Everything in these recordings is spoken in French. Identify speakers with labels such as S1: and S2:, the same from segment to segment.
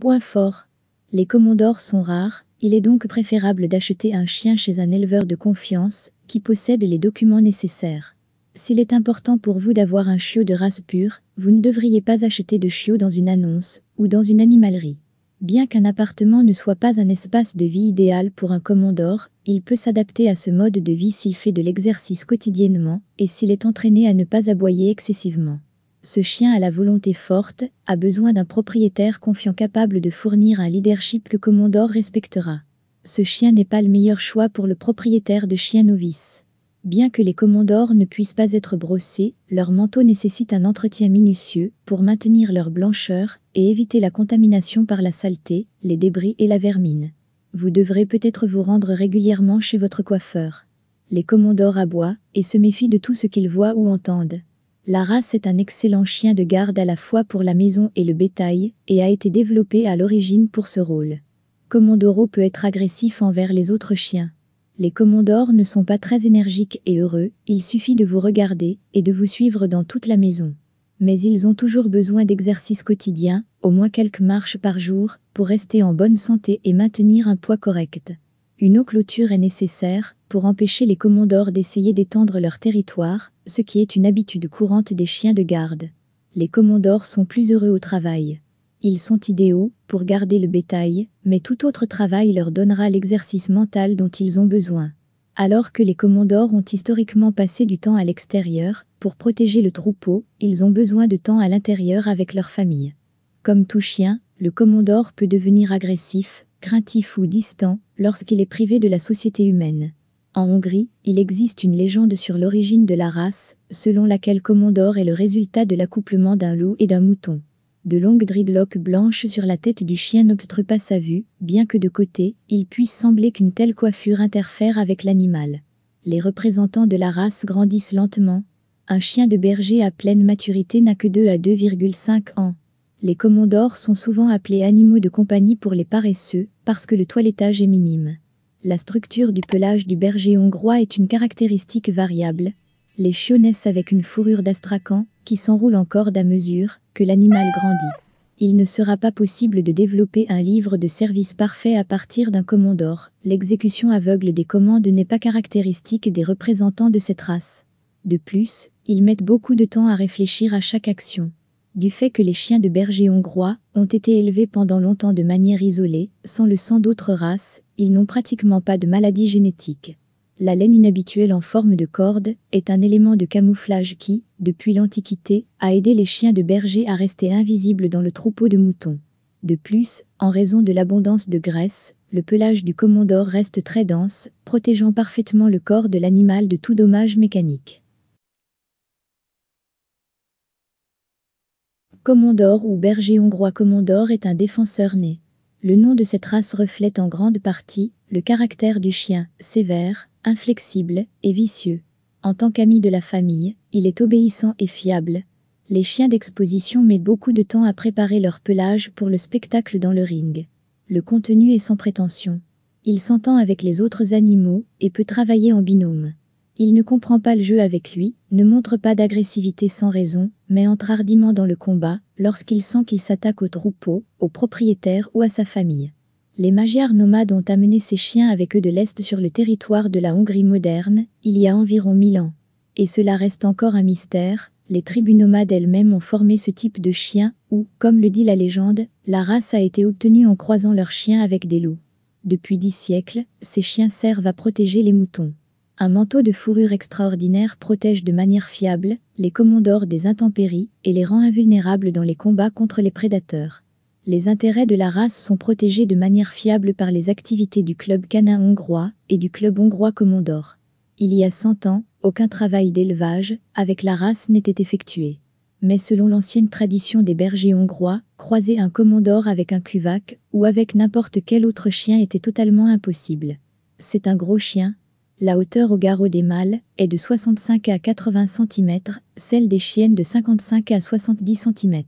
S1: Point fort. Les commodores sont rares, il est donc préférable d'acheter un chien chez un éleveur de confiance qui possède les documents nécessaires. S'il est important pour vous d'avoir un chiot de race pure, vous ne devriez pas acheter de chiot dans une annonce ou dans une animalerie. Bien qu'un appartement ne soit pas un espace de vie idéal pour un commandore, il peut s'adapter à ce mode de vie s'il fait de l'exercice quotidiennement et s'il est entraîné à ne pas aboyer excessivement ce chien a la volonté forte a besoin d'un propriétaire confiant capable de fournir un leadership que Commodore respectera. Ce chien n'est pas le meilleur choix pour le propriétaire de chiens novices. Bien que les commandores ne puissent pas être brossés, leur manteau nécessite un entretien minutieux pour maintenir leur blancheur et éviter la contamination par la saleté, les débris et la vermine. Vous devrez peut-être vous rendre régulièrement chez votre coiffeur. Les commandores aboient et se méfient de tout ce qu'ils voient ou entendent. La race est un excellent chien de garde à la fois pour la maison et le bétail et a été développé à l'origine pour ce rôle. Commandoro peut être agressif envers les autres chiens. Les Commandors ne sont pas très énergiques et heureux, il suffit de vous regarder et de vous suivre dans toute la maison. Mais ils ont toujours besoin d'exercices quotidiens, au moins quelques marches par jour, pour rester en bonne santé et maintenir un poids correct. Une eau clôture est nécessaire pour empêcher les commandeurs d'essayer d'étendre leur territoire, ce qui est une habitude courante des chiens de garde. Les commandeurs sont plus heureux au travail. Ils sont idéaux pour garder le bétail, mais tout autre travail leur donnera l'exercice mental dont ils ont besoin. Alors que les commandeurs ont historiquement passé du temps à l'extérieur pour protéger le troupeau, ils ont besoin de temps à l'intérieur avec leur famille. Comme tout chien, le commandeur peut devenir agressif craintif ou distant lorsqu'il est privé de la société humaine. En Hongrie, il existe une légende sur l'origine de la race, selon laquelle Commodore est le résultat de l'accouplement d'un loup et d'un mouton. De longues dreadlocks blanches sur la tête du chien n'obstruent pas sa vue, bien que de côté, il puisse sembler qu'une telle coiffure interfère avec l'animal. Les représentants de la race grandissent lentement. Un chien de berger à pleine maturité n'a que 2 à 2,5 ans. Les commandors sont souvent appelés animaux de compagnie pour les paresseux, parce que le toilettage est minime. La structure du pelage du berger hongrois est une caractéristique variable. Les chiots naissent avec une fourrure d'astracan, qui s'enroule en corde à mesure que l'animal grandit. Il ne sera pas possible de développer un livre de service parfait à partir d'un commandor. L'exécution aveugle des commandes n'est pas caractéristique des représentants de cette race. De plus, ils mettent beaucoup de temps à réfléchir à chaque action du fait que les chiens de berger hongrois ont été élevés pendant longtemps de manière isolée, sans le sang d'autres races, ils n'ont pratiquement pas de maladie génétique. La laine inhabituelle en forme de corde est un élément de camouflage qui, depuis l'Antiquité, a aidé les chiens de berger à rester invisibles dans le troupeau de moutons. De plus, en raison de l'abondance de graisse, le pelage du commandor reste très dense, protégeant parfaitement le corps de l'animal de tout dommage mécanique. Commodore ou berger hongrois Commodore est un défenseur né. Le nom de cette race reflète en grande partie le caractère du chien, sévère, inflexible et vicieux. En tant qu'ami de la famille, il est obéissant et fiable. Les chiens d'exposition mettent beaucoup de temps à préparer leur pelage pour le spectacle dans le ring. Le contenu est sans prétention. Il s'entend avec les autres animaux et peut travailler en binôme. Il ne comprend pas le jeu avec lui, ne montre pas d'agressivité sans raison, mais entre hardiment dans le combat, lorsqu'il sent qu'il s'attaque au troupeau, au propriétaire ou à sa famille. Les Magyars nomades ont amené ces chiens avec eux de l'Est sur le territoire de la Hongrie moderne, il y a environ 1000 ans. Et cela reste encore un mystère, les tribus nomades elles-mêmes ont formé ce type de chien, où, comme le dit la légende, la race a été obtenue en croisant leurs chiens avec des loups. Depuis dix siècles, ces chiens servent à protéger les moutons. Un manteau de fourrure extraordinaire protège de manière fiable les commandores des intempéries et les rend invulnérables dans les combats contre les prédateurs. Les intérêts de la race sont protégés de manière fiable par les activités du club canin hongrois et du club hongrois commandor. Il y a 100 ans, aucun travail d'élevage avec la race n'était effectué. Mais selon l'ancienne tradition des bergers hongrois, croiser un commandor avec un cuvac ou avec n'importe quel autre chien était totalement impossible. C'est un gros chien, la hauteur au garrot des mâles est de 65 à 80 cm, celle des chiennes de 55 à 70 cm.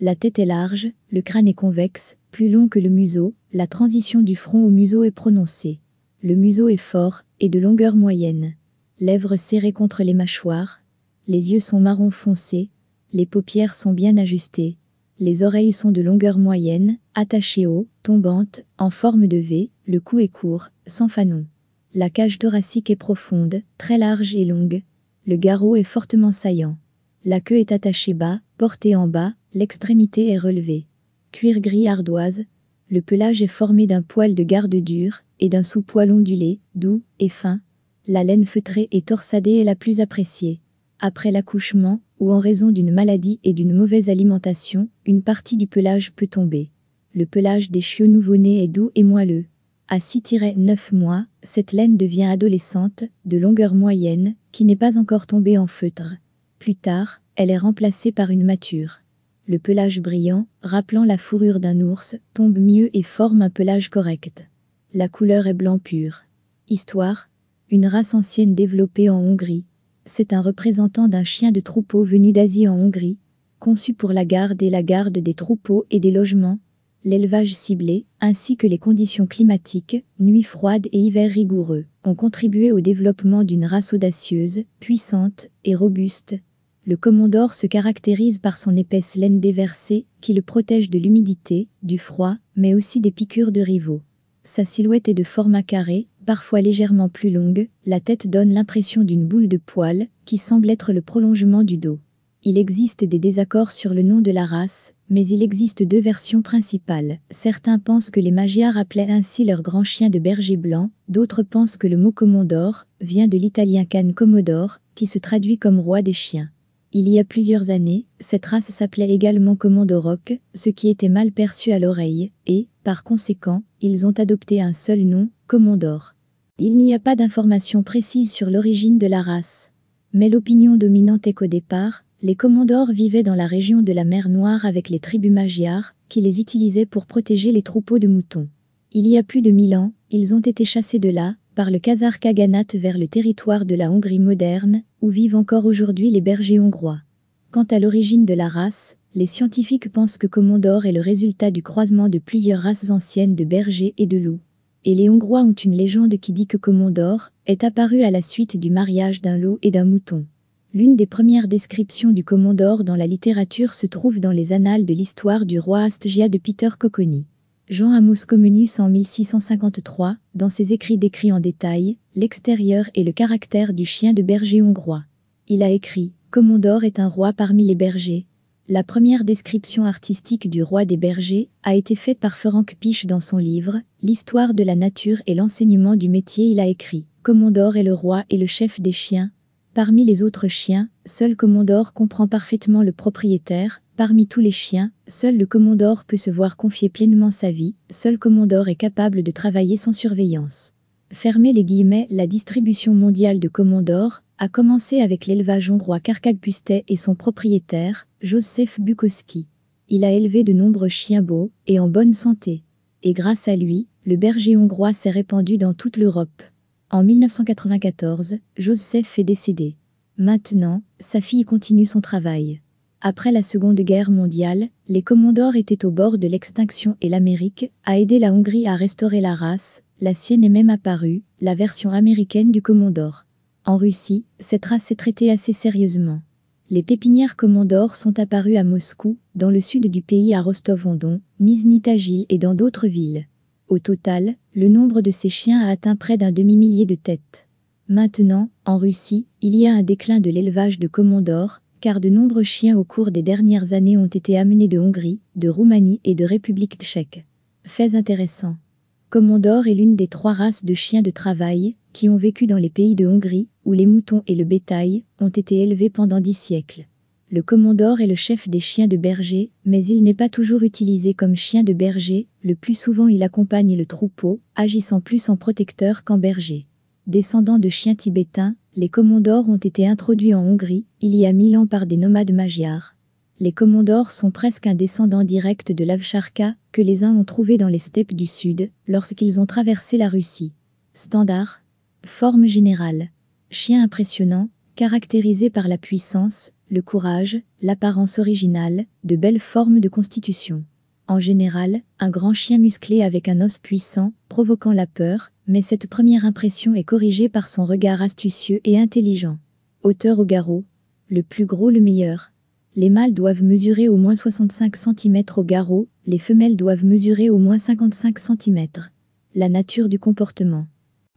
S1: La tête est large, le crâne est convexe, plus long que le museau, la transition du front au museau est prononcée. Le museau est fort et de longueur moyenne. Lèvres serrées contre les mâchoires, les yeux sont marron foncé, les paupières sont bien ajustées, les oreilles sont de longueur moyenne, attachées haut, tombantes, en forme de V, le cou est court, sans fanon. La cage thoracique est profonde, très large et longue. Le garrot est fortement saillant. La queue est attachée bas, portée en bas, l'extrémité est relevée. Cuir gris ardoise. Le pelage est formé d'un poil de garde dur et d'un sous-poil ondulé, doux et fin. La laine feutrée et torsadée est la plus appréciée. Après l'accouchement, ou en raison d'une maladie et d'une mauvaise alimentation, une partie du pelage peut tomber. Le pelage des chiots nouveau-nés est doux et moelleux. À 6-9 mois, cette laine devient adolescente, de longueur moyenne, qui n'est pas encore tombée en feutre. Plus tard, elle est remplacée par une mature. Le pelage brillant, rappelant la fourrure d'un ours, tombe mieux et forme un pelage correct. La couleur est blanc pur. Histoire Une race ancienne développée en Hongrie. C'est un représentant d'un chien de troupeau venu d'Asie en Hongrie, conçu pour la garde et la garde des troupeaux et des logements, l'élevage ciblé, ainsi que les conditions climatiques, nuits froides et hivers rigoureux, ont contribué au développement d'une race audacieuse, puissante et robuste. Le Commodore se caractérise par son épaisse laine déversée qui le protège de l'humidité, du froid, mais aussi des piqûres de rivaux. Sa silhouette est de format carré, parfois légèrement plus longue, la tête donne l'impression d'une boule de poils qui semble être le prolongement du dos. Il existe des désaccords sur le nom de la race, mais il existe deux versions principales. Certains pensent que les Magyars appelaient ainsi leur grand chien de berger blanc, d'autres pensent que le mot commodore vient de l'italien can commodore, qui se traduit comme roi des chiens. Il y a plusieurs années, cette race s'appelait également Commodoroc, ce qui était mal perçu à l'oreille, et, par conséquent, ils ont adopté un seul nom, Commodore. Il n'y a pas d'informations précises sur l'origine de la race. Mais l'opinion dominante est qu'au départ, les commandores vivaient dans la région de la mer Noire avec les tribus magyars, qui les utilisaient pour protéger les troupeaux de moutons. Il y a plus de mille ans, ils ont été chassés de là, par le Khazar kaganat vers le territoire de la Hongrie moderne, où vivent encore aujourd'hui les bergers hongrois. Quant à l'origine de la race, les scientifiques pensent que Commodore est le résultat du croisement de plusieurs races anciennes de bergers et de loups. Et les Hongrois ont une légende qui dit que Commodore est apparu à la suite du mariage d'un loup et d'un mouton. L'une des premières descriptions du Commodore dans la littérature se trouve dans les annales de l'histoire du roi Astgia de Peter Cocconi. Jean Amos Comenius en 1653, dans ses écrits décrit en détail l'extérieur et le caractère du chien de berger hongrois. Il a écrit Commodore est un roi parmi les bergers. La première description artistique du roi des bergers a été faite par Ferenc Piche dans son livre L'histoire de la nature et l'enseignement du métier. Il a écrit Commodore est le roi et le chef des chiens, Parmi les autres chiens, seul Commodore comprend parfaitement le propriétaire, parmi tous les chiens, seul le Commodore peut se voir confier pleinement sa vie, seul Commodore est capable de travailler sans surveillance. Fermez les guillemets, la distribution mondiale de Commodore a commencé avec l'élevage hongrois Karkagpustet et son propriétaire, Joseph Bukowski. Il a élevé de nombreux chiens beaux et en bonne santé. Et grâce à lui, le berger hongrois s'est répandu dans toute l'Europe. En 1994, Joseph est décédé. Maintenant, sa fille continue son travail. Après la Seconde Guerre mondiale, les Commandeurs étaient au bord de l'extinction et l'Amérique a aidé la Hongrie à restaurer la race, la sienne est même apparue, la version américaine du commandore. En Russie, cette race est traitée assez sérieusement. Les pépinières commandores sont apparues à Moscou, dans le sud du pays à rostov don Niznitagil et dans d'autres villes. Au total, le nombre de ces chiens a atteint près d'un demi-millier de têtes. Maintenant, en Russie, il y a un déclin de l'élevage de Commodore, car de nombreux chiens au cours des dernières années ont été amenés de Hongrie, de Roumanie et de République tchèque. Faits intéressants. Commodore est l'une des trois races de chiens de travail qui ont vécu dans les pays de Hongrie, où les moutons et le bétail ont été élevés pendant dix siècles. Le commandore est le chef des chiens de berger, mais il n'est pas toujours utilisé comme chien de berger, le plus souvent il accompagne le troupeau, agissant plus en protecteur qu'en berger. Descendants de chiens tibétains, les commandors ont été introduits en Hongrie, il y a mille ans par des nomades magyars. Les commandors sont presque un descendant direct de l'Avcharka, que les uns ont trouvé dans les steppes du sud, lorsqu'ils ont traversé la Russie. Standard. Forme générale. Chien impressionnant, caractérisé par la puissance, le courage, l'apparence originale, de belles formes de constitution. En général, un grand chien musclé avec un os puissant, provoquant la peur, mais cette première impression est corrigée par son regard astucieux et intelligent. Hauteur au garrot, le plus gros le meilleur. Les mâles doivent mesurer au moins 65 cm au garrot, les femelles doivent mesurer au moins 55 cm. La nature du comportement.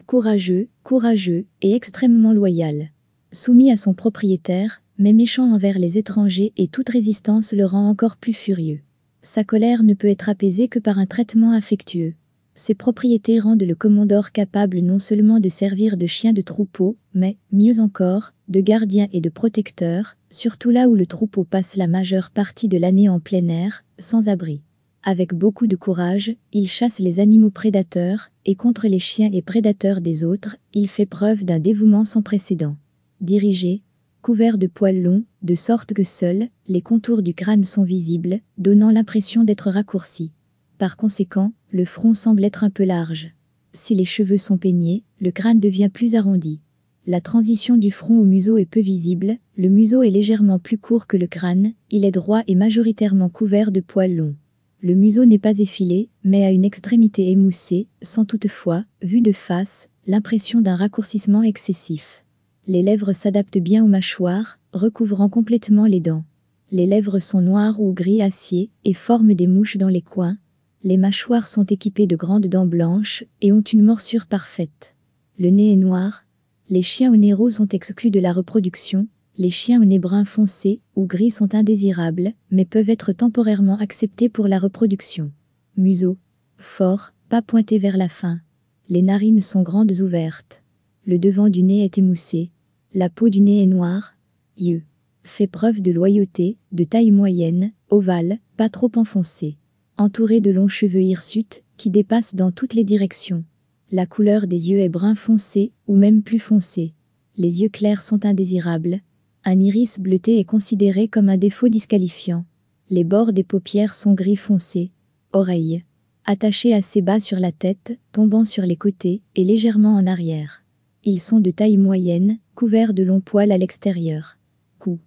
S1: Courageux, courageux et extrêmement loyal. Soumis à son propriétaire, mais méchant envers les étrangers et toute résistance le rend encore plus furieux. Sa colère ne peut être apaisée que par un traitement affectueux. Ses propriétés rendent le commodore capable non seulement de servir de chien de troupeau, mais, mieux encore, de gardien et de protecteur, surtout là où le troupeau passe la majeure partie de l'année en plein air, sans abri. Avec beaucoup de courage, il chasse les animaux prédateurs, et contre les chiens et prédateurs des autres, il fait preuve d'un dévouement sans précédent. Dirigé, couvert de poils longs, de sorte que seuls les contours du crâne sont visibles, donnant l'impression d'être raccourci. Par conséquent, le front semble être un peu large. Si les cheveux sont peignés, le crâne devient plus arrondi. La transition du front au museau est peu visible, le museau est légèrement plus court que le crâne, il est droit et majoritairement couvert de poils longs. Le museau n'est pas effilé, mais a une extrémité émoussée, sans toutefois, vu de face, l'impression d'un raccourcissement excessif. Les lèvres s'adaptent bien aux mâchoires, recouvrant complètement les dents. Les lèvres sont noires ou gris acier et forment des mouches dans les coins. Les mâchoires sont équipées de grandes dents blanches et ont une morsure parfaite. Le nez est noir. Les chiens au nez rose sont exclus de la reproduction. Les chiens au nez brun foncé ou gris sont indésirables, mais peuvent être temporairement acceptés pour la reproduction. Museau. Fort, pas pointé vers la fin. Les narines sont grandes ouvertes. Le devant du nez est émoussé. La peau du nez est noire, yeux. Fait preuve de loyauté, de taille moyenne, ovale, pas trop enfoncée. Entouré de longs cheveux hirsutes, qui dépassent dans toutes les directions. La couleur des yeux est brun foncé, ou même plus foncé. Les yeux clairs sont indésirables. Un iris bleuté est considéré comme un défaut disqualifiant. Les bords des paupières sont gris foncé. Oreilles. Attachées assez bas sur la tête, tombant sur les côtés et légèrement en arrière. Ils sont de taille moyenne, couvert de longs poils à l'extérieur. Cou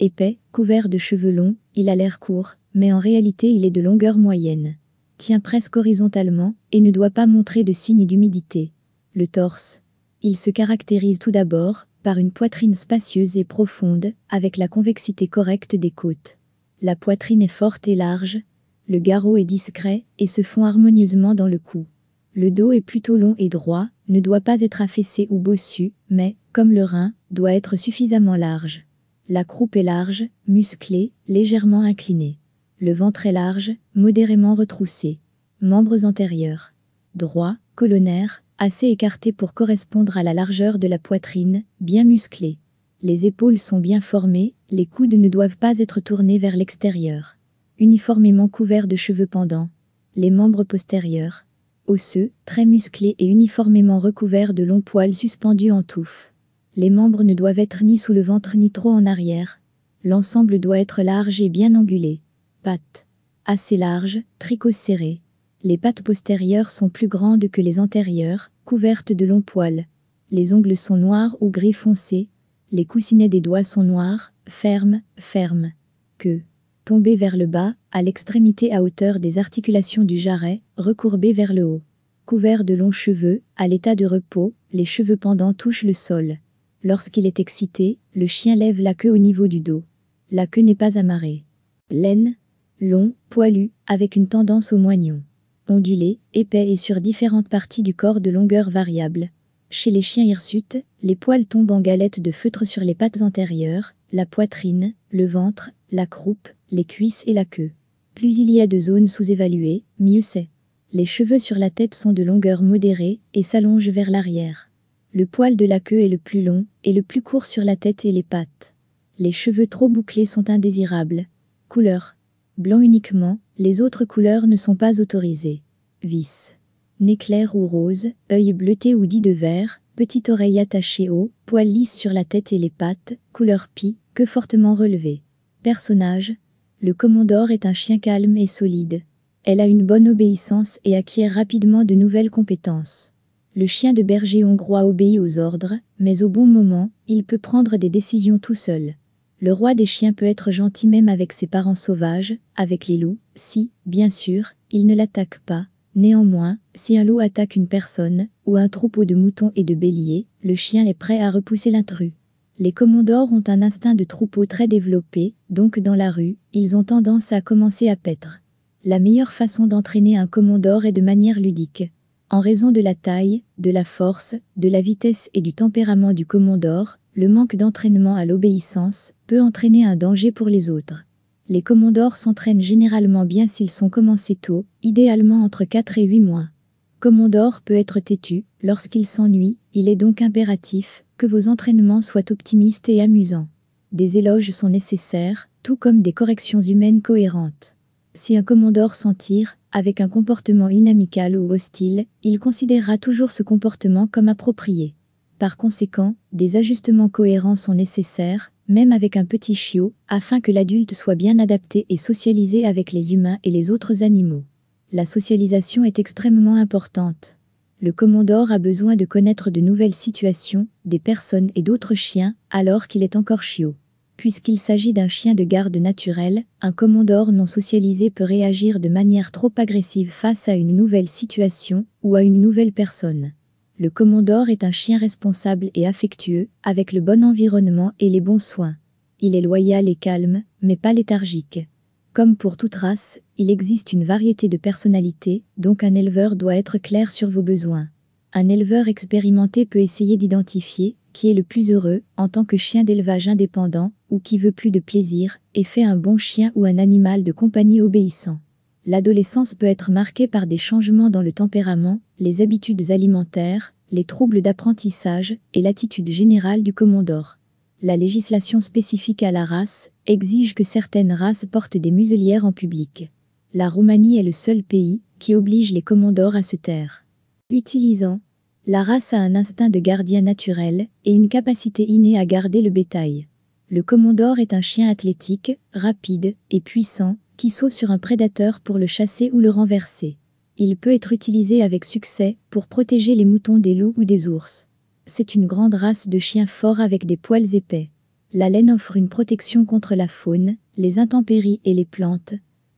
S1: épais, couvert de cheveux longs, il a l'air court, mais en réalité il est de longueur moyenne. Tient presque horizontalement et ne doit pas montrer de signes d'humidité. Le torse. Il se caractérise tout d'abord par une poitrine spacieuse et profonde, avec la convexité correcte des côtes. La poitrine est forte et large, le garrot est discret et se fond harmonieusement dans le cou. Le dos est plutôt long et droit, ne doit pas être affaissé ou bossu, mais, comme le rein, doit être suffisamment large. La croupe est large, musclée, légèrement inclinée. Le ventre est large, modérément retroussé. Membres antérieurs. Droit, colonnaire, assez écarté pour correspondre à la largeur de la poitrine, bien musclés. Les épaules sont bien formées, les coudes ne doivent pas être tournés vers l'extérieur. Uniformément couverts de cheveux pendants. Les membres postérieurs, osseux, très musclés et uniformément recouverts de longs poils suspendus en touffe. Les membres ne doivent être ni sous le ventre ni trop en arrière. L'ensemble doit être large et bien angulé. Pattes. Assez larges, tricot Les pattes postérieures sont plus grandes que les antérieures, couvertes de longs poils. Les ongles sont noirs ou gris foncé. Les coussinets des doigts sont noirs, fermes, fermes. Queue tombé vers le bas, à l'extrémité à hauteur des articulations du jarret, recourbé vers le haut. Couvert de longs cheveux, à l'état de repos, les cheveux pendants touchent le sol. Lorsqu'il est excité, le chien lève la queue au niveau du dos. La queue n'est pas amarrée. Laine, long, poilu, avec une tendance au moignon. Ondulé, épais et sur différentes parties du corps de longueur variable. Chez les chiens hirsutes, les poils tombent en galettes de feutre sur les pattes antérieures, la poitrine, le ventre, la croupe, les cuisses et la queue. Plus il y a de zones sous-évaluées, mieux c'est. Les cheveux sur la tête sont de longueur modérée et s'allongent vers l'arrière. Le poil de la queue est le plus long et le plus court sur la tête et les pattes. Les cheveux trop bouclés sont indésirables. Couleur. Blanc uniquement, les autres couleurs ne sont pas autorisées. vis Nez clair ou rose, œil bleuté ou dit de vert, petite oreille attachée haut, poil lisse sur la tête et les pattes, couleur pie, que fortement relevée. Personnage Le commandeur est un chien calme et solide. Elle a une bonne obéissance et acquiert rapidement de nouvelles compétences. Le chien de berger hongrois obéit aux ordres, mais au bon moment, il peut prendre des décisions tout seul. Le roi des chiens peut être gentil même avec ses parents sauvages, avec les loups, si, bien sûr, il ne l'attaque pas. Néanmoins, si un loup attaque une personne, ou un troupeau de moutons et de béliers, le chien est prêt à repousser l'intrus. Les commodores ont un instinct de troupeau très développé, donc dans la rue, ils ont tendance à commencer à paître. La meilleure façon d'entraîner un commodore est de manière ludique. En raison de la taille, de la force, de la vitesse et du tempérament du commodore, le manque d'entraînement à l'obéissance peut entraîner un danger pour les autres. Les commodores s'entraînent généralement bien s'ils sont commencés tôt, idéalement entre 4 et 8 mois. Commodore peut être têtu, lorsqu'il s'ennuie, il est donc impératif, que vos entraînements soient optimistes et amusants. Des éloges sont nécessaires, tout comme des corrections humaines cohérentes. Si un commandeur s'en tire, avec un comportement inamical ou hostile, il considérera toujours ce comportement comme approprié. Par conséquent, des ajustements cohérents sont nécessaires, même avec un petit chiot, afin que l'adulte soit bien adapté et socialisé avec les humains et les autres animaux. La socialisation est extrêmement importante le Commodore a besoin de connaître de nouvelles situations, des personnes et d'autres chiens, alors qu'il est encore chiot. Puisqu'il s'agit d'un chien de garde naturel, un Commodore non socialisé peut réagir de manière trop agressive face à une nouvelle situation ou à une nouvelle personne. Le Commodore est un chien responsable et affectueux, avec le bon environnement et les bons soins. Il est loyal et calme, mais pas léthargique. Comme pour toute race, il existe une variété de personnalités, donc un éleveur doit être clair sur vos besoins. Un éleveur expérimenté peut essayer d'identifier qui est le plus heureux en tant que chien d'élevage indépendant ou qui veut plus de plaisir et fait un bon chien ou un animal de compagnie obéissant. L'adolescence peut être marquée par des changements dans le tempérament, les habitudes alimentaires, les troubles d'apprentissage et l'attitude générale du commandant la législation spécifique à la race exige que certaines races portent des muselières en public. La Roumanie est le seul pays qui oblige les commandeurs à se taire. Utilisant, la race a un instinct de gardien naturel et une capacité innée à garder le bétail. Le commandeur est un chien athlétique, rapide et puissant, qui saute sur un prédateur pour le chasser ou le renverser. Il peut être utilisé avec succès pour protéger les moutons des loups ou des ours. C'est une grande race de chiens forts avec des poils épais. La laine offre une protection contre la faune, les intempéries et les plantes.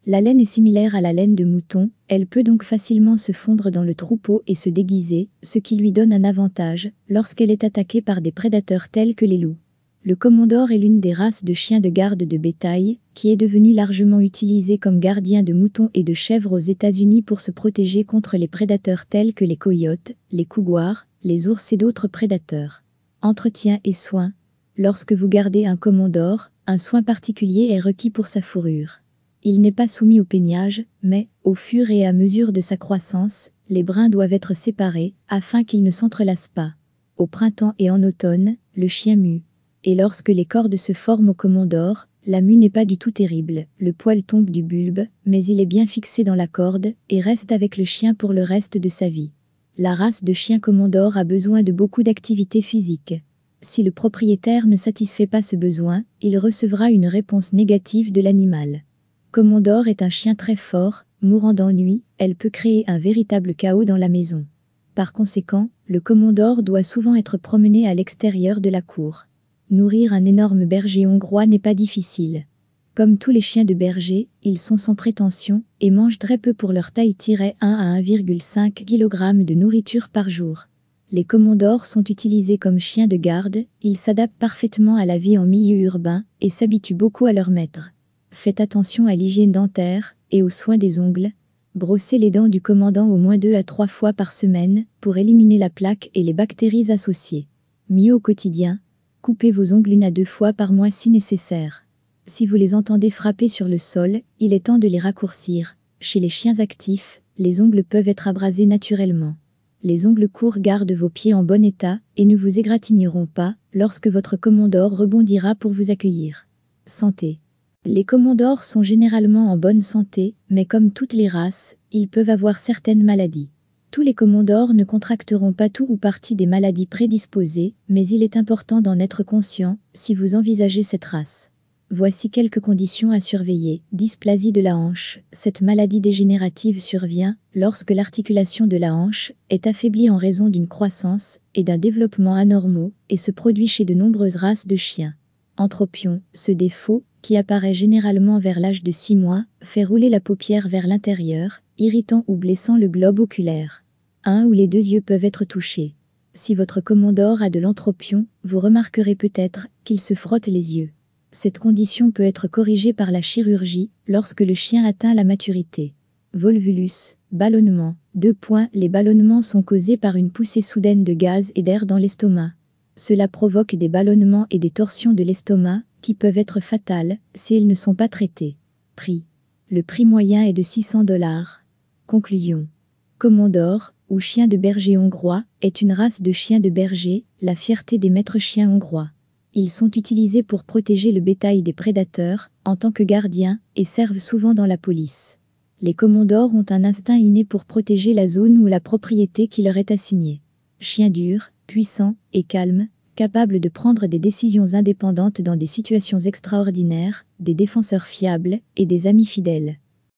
S1: La laine est similaire à la laine de mouton, elle peut donc facilement se fondre dans le troupeau et se déguiser, ce qui lui donne un avantage lorsqu'elle est attaquée par des prédateurs tels que les loups. Le Commodore est l'une des races de chiens de garde de bétail, qui est devenue largement utilisée comme gardien de moutons et de chèvres aux États-Unis pour se protéger contre les prédateurs tels que les coyotes, les couguars, les ours et d'autres prédateurs. Entretien et soins. Lorsque vous gardez un commandor, un soin particulier est requis pour sa fourrure. Il n'est pas soumis au peignage, mais, au fur et à mesure de sa croissance, les brins doivent être séparés, afin qu'ils ne s'entrelacent pas. Au printemps et en automne, le chien mue. Et lorsque les cordes se forment au commandor, la mue n'est pas du tout terrible, le poil tombe du bulbe, mais il est bien fixé dans la corde, et reste avec le chien pour le reste de sa vie. La race de chien Commodore a besoin de beaucoup d'activité physique. Si le propriétaire ne satisfait pas ce besoin, il recevra une réponse négative de l'animal. Commodore est un chien très fort, mourant d'ennui, elle peut créer un véritable chaos dans la maison. Par conséquent, le Commodore doit souvent être promené à l'extérieur de la cour. Nourrir un énorme berger hongrois n'est pas difficile. Comme tous les chiens de berger, ils sont sans prétention et mangent très peu pour leur taille-1 à 1,5 kg de nourriture par jour. Les commandos sont utilisés comme chiens de garde, ils s'adaptent parfaitement à la vie en milieu urbain et s'habituent beaucoup à leur maître. Faites attention à l'hygiène dentaire et aux soins des ongles. Brossez les dents du commandant au moins deux à trois fois par semaine pour éliminer la plaque et les bactéries associées. Mieux au quotidien, coupez vos ongles une à deux fois par mois si nécessaire. Si vous les entendez frapper sur le sol, il est temps de les raccourcir. Chez les chiens actifs, les ongles peuvent être abrasés naturellement. Les ongles courts gardent vos pieds en bon état et ne vous égratigneront pas lorsque votre commandor rebondira pour vous accueillir. Santé. Les commandors sont généralement en bonne santé, mais comme toutes les races, ils peuvent avoir certaines maladies. Tous les commandors ne contracteront pas tout ou partie des maladies prédisposées, mais il est important d'en être conscient si vous envisagez cette race. Voici quelques conditions à surveiller. Dysplasie de la hanche. Cette maladie dégénérative survient lorsque l'articulation de la hanche est affaiblie en raison d'une croissance et d'un développement anormaux et se produit chez de nombreuses races de chiens. Anthropion. ce défaut, qui apparaît généralement vers l'âge de 6 mois, fait rouler la paupière vers l'intérieur, irritant ou blessant le globe oculaire. Un ou les deux yeux peuvent être touchés. Si votre commandeur a de l'anthropion, vous remarquerez peut-être qu'il se frotte les yeux. Cette condition peut être corrigée par la chirurgie lorsque le chien atteint la maturité. Volvulus, ballonnement. Deux points, les ballonnements sont causés par une poussée soudaine de gaz et d'air dans l'estomac. Cela provoque des ballonnements et des torsions de l'estomac qui peuvent être fatales si s'ils ne sont pas traités. Prix. Le prix moyen est de 600 dollars. Conclusion. Commandor, ou chien de berger hongrois, est une race de chiens de berger, la fierté des maîtres chiens hongrois. Ils sont utilisés pour protéger le bétail des prédateurs, en tant que gardiens, et servent souvent dans la police. Les commandos ont un instinct inné pour protéger la zone ou la propriété qui leur est assignée. Chiens durs, puissants et calmes, capables de prendre des décisions indépendantes dans des situations extraordinaires, des défenseurs fiables et des amis fidèles.